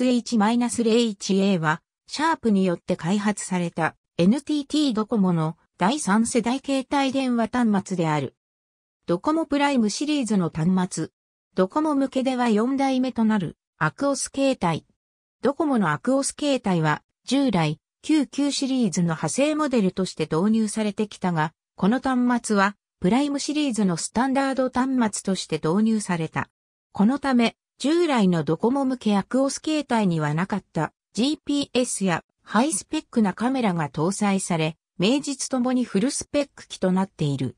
H-01A は、シャープによって開発された NTT ドコモの第3世代携帯電話端末である。ドコモプライムシリーズの端末。ドコモ向けでは4代目となるアクオス携帯。ドコモのアクオス携帯は従来99シリーズの派生モデルとして導入されてきたが、この端末はプライムシリーズのスタンダード端末として導入された。このため、従来のドコモ向けアクオス形態にはなかった GPS やハイスペックなカメラが搭載され、名実ともにフルスペック機となっている。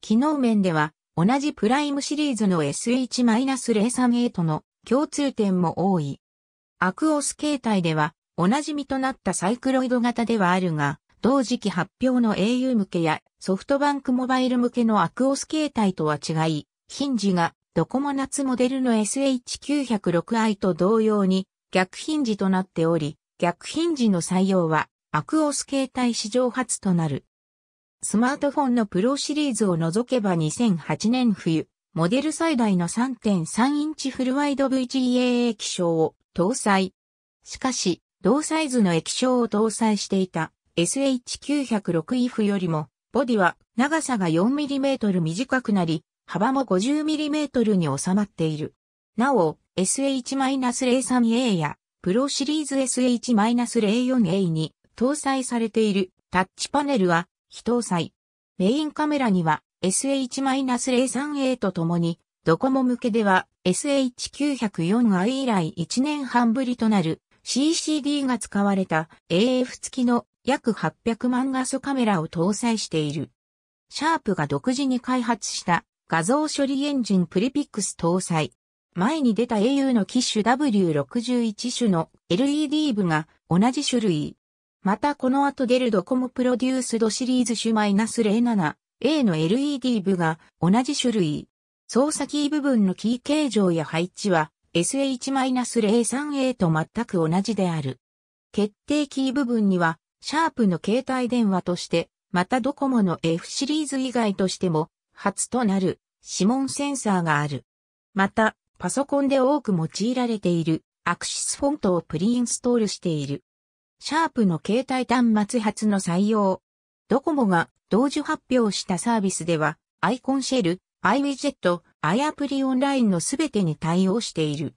機能面では同じプライムシリーズの SH-038 の共通点も多い。アクオス形態ではおなじみとなったサイクロイド型ではあるが、同時期発表の au 向けやソフトバンクモバイル向けのアクオス形態とは違い、ヒンジがドコモ夏モデルの SH906i と同様に逆ヒンジとなっており、逆ヒンジの採用はアクオス形態史上初となる。スマートフォンのプロシリーズを除けば2008年冬、モデル最大の3.3インチフルワイド VGA 液晶を搭載。しかし、同サイズの液晶を搭載していた SH906IF よりも、ボディは長さが 4mm 短くなり、幅も 50mm に収まっている。なお、SH-03A やプロシリーズ SH-04A に搭載されているタッチパネルは非搭載。メインカメラには SH-03A とともに、ドコモ向けでは SH904i 以来1年半ぶりとなる CCD が使われた AF 付きの約800万画素カメラを搭載している。シャープが独自に開発した画像処理エンジンプリピックス搭載。前に出た au の機種 W61 種の LED 部が同じ種類。またこの後出るドコモプロデュースドシリーズ種 -07A の LED 部が同じ種類。操作キー部分のキー形状や配置は SH-03A と全く同じである。決定キー部分には、シャープの携帯電話として、またドコモの F シリーズ以外としても、初となる指紋センサーがある。また、パソコンで多く用いられているアクシスフォントをプリインストールしている。シャープの携帯端末初の採用。ドコモが同時発表したサービスでは、アイコンシェル、アイウィジェット、アイアプリオンラインのすべてに対応している。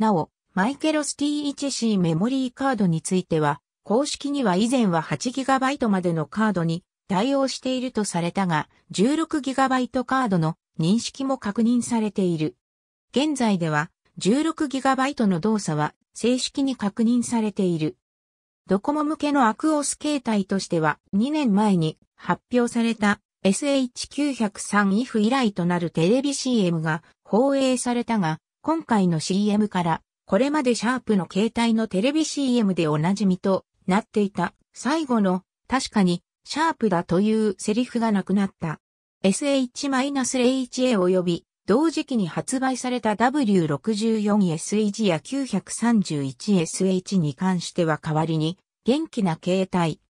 なお、マイケロス THC メモリーカードについては、公式には以前は 8GB までのカードに対応しているとされたが、16GB カードの認識も確認されている。現在では 16GB の動作は正式に確認されている。ドコモ向けのアクオス形態としては2年前に発表された SH903IF 以来となるテレビ CM が放映されたが、今回の CM からこれまでシャープの携帯のテレビ CM でおなじみとなっていた最後の確かにシャープだというセリフがなくなった。s h 0 a 及び同時期に発売された w 6 4 s e や 931SH に関しては代わりに元気な携帯、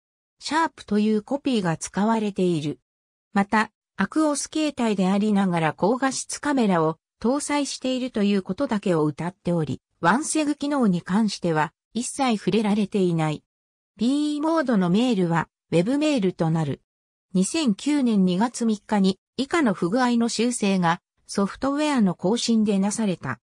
シャープというコピーが使われている。また、アクオス携帯でありながら高画質カメラを搭載しているということだけを謳っており、ワンセグ機能に関しては一切触れられていない。PE モードのメールはウェブメールとなる。2009年2月3日に以下の不具合の修正がソフトウェアの更新でなされた。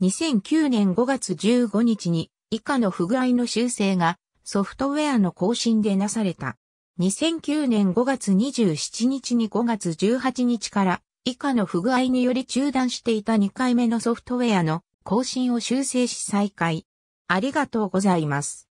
2009年5月15日に以下の不具合の修正がソフトウェアの更新でなされた。2009年5月27日に5月18日から以下の不具合により中断していた2回目のソフトウェアの更新を修正し再開。ありがとうございます。